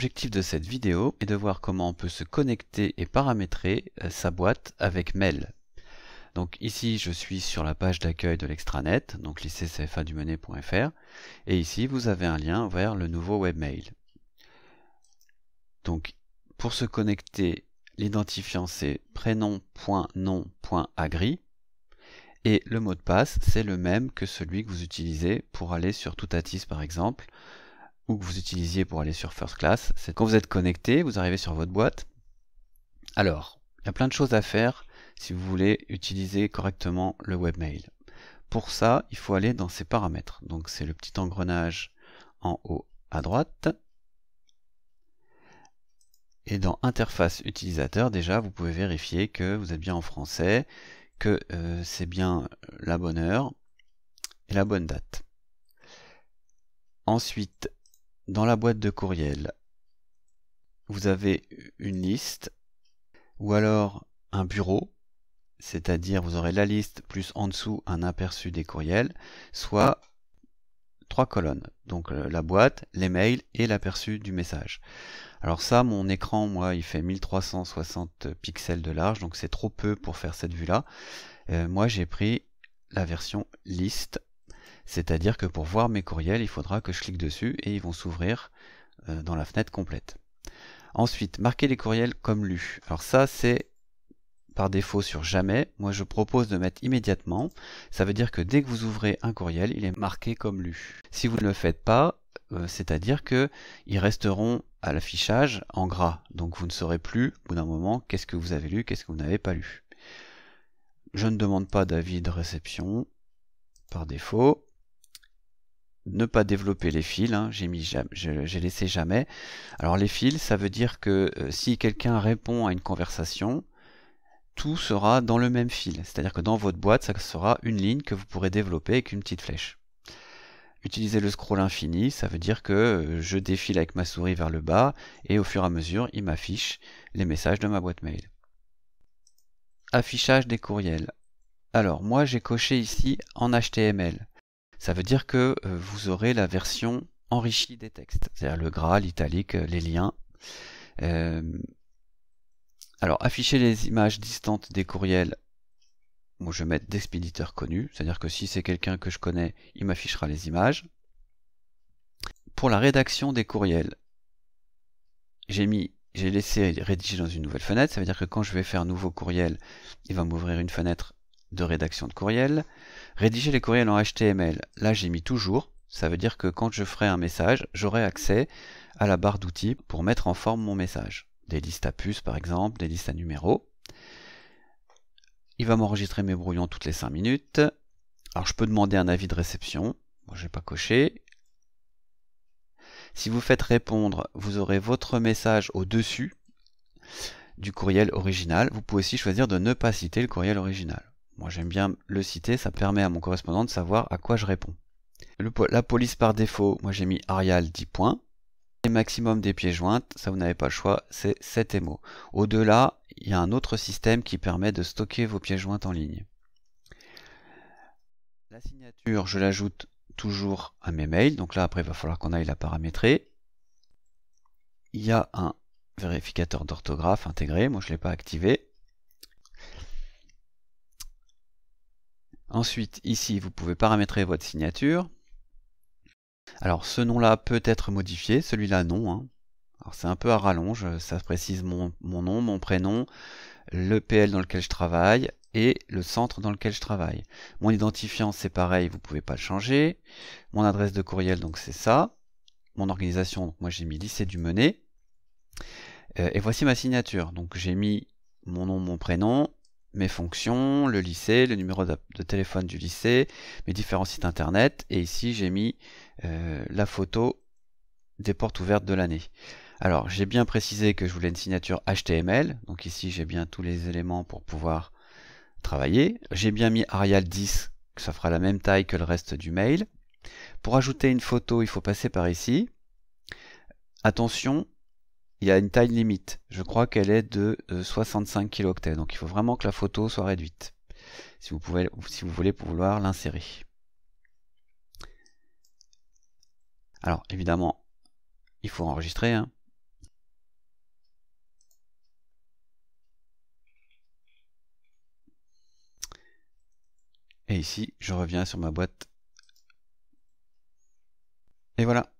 L'objectif de cette vidéo est de voir comment on peut se connecter et paramétrer euh, sa boîte avec mail. Donc ici je suis sur la page d'accueil de l'extranet, donc dumenet.fr et ici vous avez un lien vers le nouveau webmail. Donc pour se connecter, l'identifiant c'est prénom.nom.agri et le mot de passe c'est le même que celui que vous utilisez pour aller sur Toutatis par exemple, ou que vous utilisiez pour aller sur First Class, c'est quand vous êtes connecté, vous arrivez sur votre boîte. Alors, il y a plein de choses à faire si vous voulez utiliser correctement le webmail. Pour ça, il faut aller dans ses paramètres. Donc c'est le petit engrenage en haut à droite. Et dans interface utilisateur, déjà, vous pouvez vérifier que vous êtes bien en français, que euh, c'est bien euh, la bonne heure et la bonne date. Ensuite, dans la boîte de courriel, vous avez une liste ou alors un bureau, c'est-à-dire vous aurez la liste plus en dessous un aperçu des courriels, soit trois colonnes. Donc euh, la boîte, les mails et l'aperçu du message. Alors ça, mon écran, moi, il fait 1360 pixels de large, donc c'est trop peu pour faire cette vue-là. Euh, moi, j'ai pris la version liste c'est-à-dire que pour voir mes courriels, il faudra que je clique dessus et ils vont s'ouvrir euh, dans la fenêtre complète. Ensuite, marquer les courriels comme lus. Alors ça, c'est par défaut sur jamais. Moi, je propose de mettre immédiatement. Ça veut dire que dès que vous ouvrez un courriel, il est marqué comme lu. Si vous ne le faites pas, euh, c'est-à-dire qu'ils resteront à l'affichage en gras. Donc vous ne saurez plus, au bout d'un moment, qu'est-ce que vous avez lu, qu'est-ce que vous n'avez pas lu. Je ne demande pas d'avis de réception par défaut ne pas développer les fils. Hein. J'ai mis, j'ai laissé jamais. Alors les fils, ça veut dire que euh, si quelqu'un répond à une conversation, tout sera dans le même fil. C'est-à-dire que dans votre boîte, ça sera une ligne que vous pourrez développer avec une petite flèche. Utiliser le scroll infini, ça veut dire que euh, je défile avec ma souris vers le bas et au fur et à mesure, il m'affiche les messages de ma boîte mail. Affichage des courriels. Alors moi j'ai coché ici en HTML ça veut dire que euh, vous aurez la version enrichie des textes, c'est-à-dire le gras, l'italique, euh, les liens. Euh, alors, afficher les images distantes des courriels, moi je vais mettre d'expéditeur connu, c'est-à-dire que si c'est quelqu'un que je connais, il m'affichera les images. Pour la rédaction des courriels, j'ai mis j'ai laissé rédiger dans une nouvelle fenêtre, ça veut dire que quand je vais faire nouveau courriel, il va m'ouvrir une fenêtre de rédaction de courriel. Rédiger les courriels en HTML. Là, j'ai mis toujours. Ça veut dire que quand je ferai un message, j'aurai accès à la barre d'outils pour mettre en forme mon message. Des listes à puces, par exemple, des listes à numéros. Il va m'enregistrer mes brouillons toutes les 5 minutes. Alors, je peux demander un avis de réception. Moi, je n'ai pas coché. Si vous faites répondre, vous aurez votre message au-dessus du courriel original. Vous pouvez aussi choisir de ne pas citer le courriel original. Moi j'aime bien le citer, ça permet à mon correspondant de savoir à quoi je réponds. la police par défaut, moi j'ai mis Arial 10 points. Et maximum des pieds jointes, ça vous n'avez pas le choix, c'est 7 émo. Au-delà, il y a un autre système qui permet de stocker vos pieds jointes en ligne. La signature, je l'ajoute toujours à mes mails, donc là après il va falloir qu'on aille la paramétrer. Il y a un vérificateur d'orthographe intégré, moi je ne l'ai pas activé. Ensuite, ici, vous pouvez paramétrer votre signature. Alors, ce nom-là peut être modifié, celui-là non. Hein. Alors, c'est un peu à rallonge, ça précise mon, nom, mon prénom, le PL dans lequel je travaille et le centre dans lequel je travaille. Mon identifiant, c'est pareil, vous ne pouvez pas le changer. Mon adresse de courriel, donc c'est ça. Mon organisation, donc moi j'ai mis lycée du Menet. Euh, et voici ma signature. Donc j'ai mis mon nom, mon prénom, mes fonctions, le lycée, le numéro de, téléphone du lycée, mes différents sites internet, et ici j'ai mis euh, la photo des portes ouvertes de l'année. Alors j'ai bien précisé que je voulais une signature HTML, donc ici j'ai bien tous les éléments pour pouvoir travailler. J'ai bien mis Arial 10, que ça fera la même taille que le reste du mail. Pour ajouter une photo, il faut passer par ici. Attention, il y a une taille limite. Je crois qu'elle est de 65 euh, kilooctets. Donc il faut vraiment que la photo soit réduite. Si vous, voulez pouvoir l'insérer. Alors évidemment, il faut enregistrer. Hein. Et ici, je reviens sur ma boîte. Et voilà.